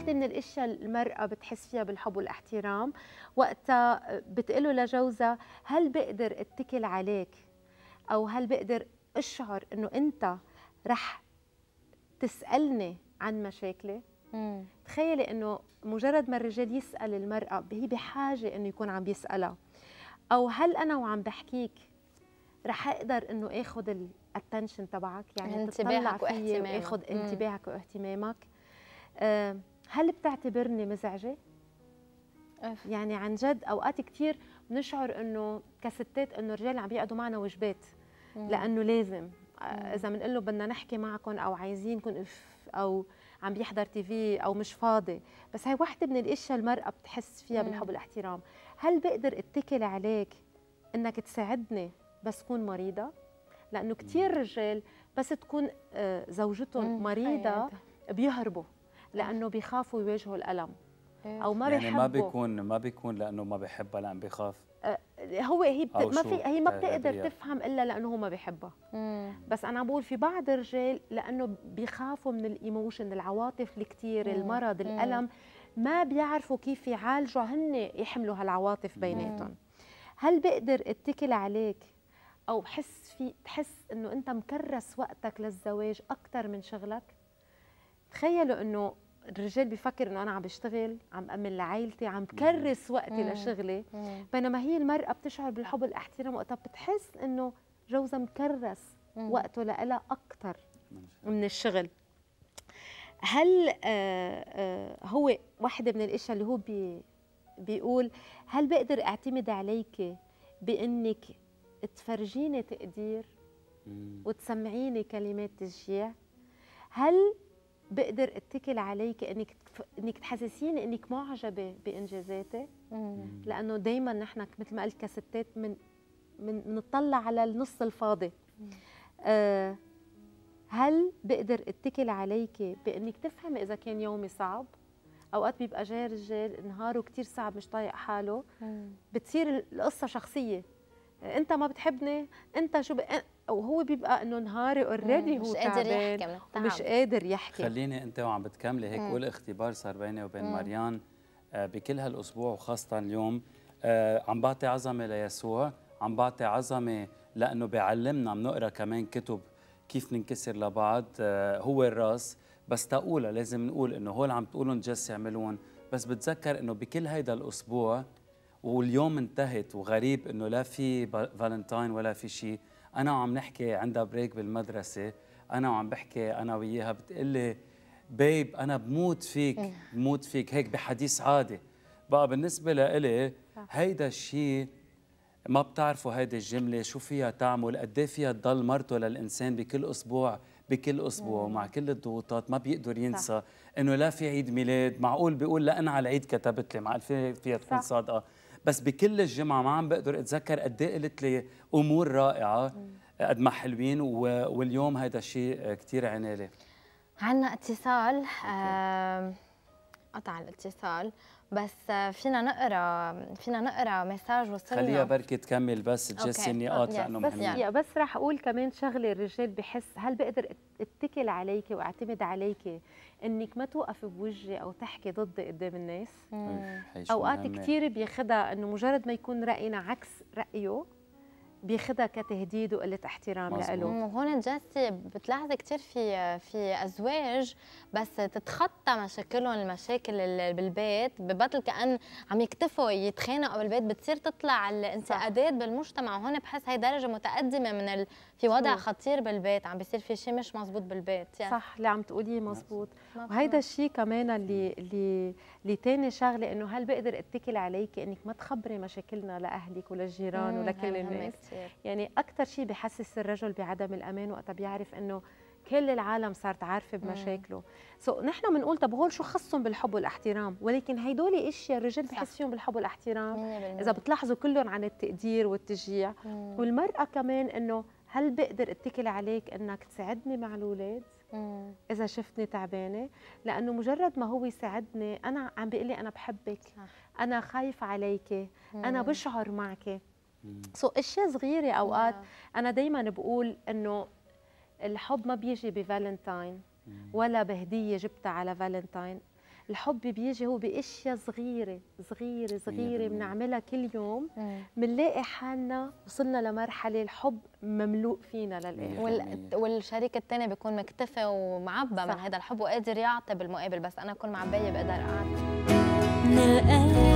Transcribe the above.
وحده من الاشياء المراه بتحس فيها بالحب والاحترام وقتها بتقله لجوزها هل بقدر اتكل عليك او هل بقدر اشعر انه انت رح تسالني عن مشاكلي تخيلي انه مجرد ما الرجال يسال المراه هي بحاجه انه يكون عم بيسالها او هل انا وعم بحكيك رح اقدر انه اخذ الاتنشن تبعك يعني انتباهك واهتمامك واخذ انتباهك واهتمامك آه هل بتعتبرني مزعجه أف. يعني عن جد اوقات كثير بنشعر انه كستات انه الرجال عم بيقعدوا معنا وجبات لانه لازم آه، مم. اذا بنقول له بدنا نحكي معكم او عايزينكم او عم بيحضر تي في او مش فاضي بس هي وحده من الاشياء المراه بتحس فيها مم. بالحب والاحترام هل بقدر اتكل عليك انك تساعدني بس كون مريضه لانه كثير رجال بس تكون آه، زوجتهم مريضه بيهربوا لانه بيخافوا يواجهوا الالم إيه. او ما يعني ما بيكون ما بيكون لانه ما بحبها لان بيخاف آه، هو هي بت... ما في هي ما بتقدر دبرية. تفهم الا لانه هو ما بحبها بس انا بقول في بعض الرجال لانه بيخافوا من الايموشن العواطف الكثير المرض الالم ما بيعرفوا كيف يعالجوا هن يحملوا هالعواطف بيناتهم هل بقدر اتكل عليك او بحس في بحس انه انت مكرس وقتك للزواج اكثر من شغلك تخيلوا انه الرجال بيفكر انه انا عم بشتغل عم امن لعائلتي عم بكرس وقتي لشغلي بينما هي المراه بتشعر بالحب والاحترام وقتها بتحس انه جوزها مكرس وقته لها اكثر من الشغل هل آه، آه، هو واحدة من الاشياء اللي هو بي بيقول هل بقدر اعتمد عليك بانك تفرجيني تقدير وتسمعيني كلمات تشجيع هل بقدر اتكل عليك انك انك تحسسيني انك معجبه بانجازاتي لانه دائما نحن مثل ما قلت كستات من من بنطلع على النص الفاضي آه هل بقدر اتكل عليك بانك تفهمي اذا كان يومي صعب اوقات بيبقى جاي رجال نهاره كثير صعب مش طايق حاله بتصير القصه شخصيه انت ما بتحبني انت شو ب... وهو بيبقى انه نهاري اوريدي هو مش قادر يحكي مش قادر يحكي خليني انت وعم بتكملي هيك قول اختبار صار بيني وبين مم. ماريان آه، بكل هالاسبوع وخاصه اليوم آه، عم بعطي عظمه ليسوع عم بعطي عظمه لانه بيعلمنا بنقرا كمان كتب كيف ننكسر لبعض آه، هو الراس بس تقولها لازم نقول انه هول عم تقولهم جس يعملون بس بتذكر انه بكل هيدا الاسبوع واليوم انتهت وغريب انه لا في فالنتاين ولا في شيء انا وعم نحكي عندها بريك بالمدرسه انا وعم بحكي انا وياها بتقول لي بيب انا بموت فيك إيه. بموت فيك هيك بحديث عادي بقى بالنسبه لإلي آه. هيدا الشيء ما بتعرفوا هيدي الجمله شو فيها تعمل قد إيه فيها تضل مرته للانسان بكل اسبوع بكل اسبوع ومع إيه. كل الضغوطات ما بيقدر ينسى انه لا في عيد ميلاد معقول بيقول لا انا على العيد كتبت لي معقول في فيها تكون صادقه بس بكل الجمعه ما عم بقدر اتذكر قد ايه قلت لي امور رائعه قد ما حلوين واليوم هذا الشيء كثير عنالي عندنا اتصال okay. آه انقطع الاتصال بس فينا نقرا فينا نقرا مساج وصلنا خليها بركي تكمل بس تجسي النقاط لانه بس يعني بس رح اقول كمان شغله الرجال بحس هل بقدر اتكل عليك واعتمد عليك انك ما توقفي بوجهي او تحكي ضدي قدام الناس اوقات كثير بياخذها انه مجرد ما يكون راينا عكس رايه بياخذها كتهديد وقله احترام له وهون جاسي بتلاحظي كثير في في ازواج بس تتخطى مشاكلهم المشاكل بالبيت ببطل كان عم يكتفوا يتخانقوا بالبيت بتصير تطلع الانتقادات بالمجتمع وهون بحس هي درجه متقدمه من ال... في وضع خطير بالبيت عم بيصير في شيء مش مزبوط بالبيت يعني. صح اللي عم تقوليه مزبوط وهيدا الشيء كمان اللي اللي اللي ثاني شغله انه هل بقدر اتكل عليكي انك ما تخبري مشاكلنا لاهلك وللجيران ولكل الناس يعني اكثر شيء بحسس الرجل بعدم الامان وقتها بيعرف انه كل العالم صارت عارفه بمشاكله سو so, نحن بنقول طب هول شو خصهم بالحب والاحترام ولكن هيدول اشياء الرجال بحس فيهم بالحب والاحترام اذا بتلاحظوا كلهم عن التقدير والتشجيع والمراه كمان انه هل بقدر اتكل عليك انك تساعدني مع الاولاد اذا شفتني تعبانه لانه مجرد ما هو يساعدني انا عم بيقول لي انا بحبك صح. انا خايف عليكي انا بشعر معك سو so, اشياء صغيره اوقات انا دائما بقول انه الحب ما بيجي بفالنتاين ولا بهديه جبتها على فالنتاين الحب بيجي هو باشياء صغيره صغيره صغيره بنعملها كل يوم بنلاقي حالنا وصلنا لمرحله الحب مملوء فينا للاخر وال... والشريك الثاني بيكون مكتفي ومعبى صح. من هذا الحب وقادر يعطي بالمقابل بس انا اكون معبيه بقدر اعطي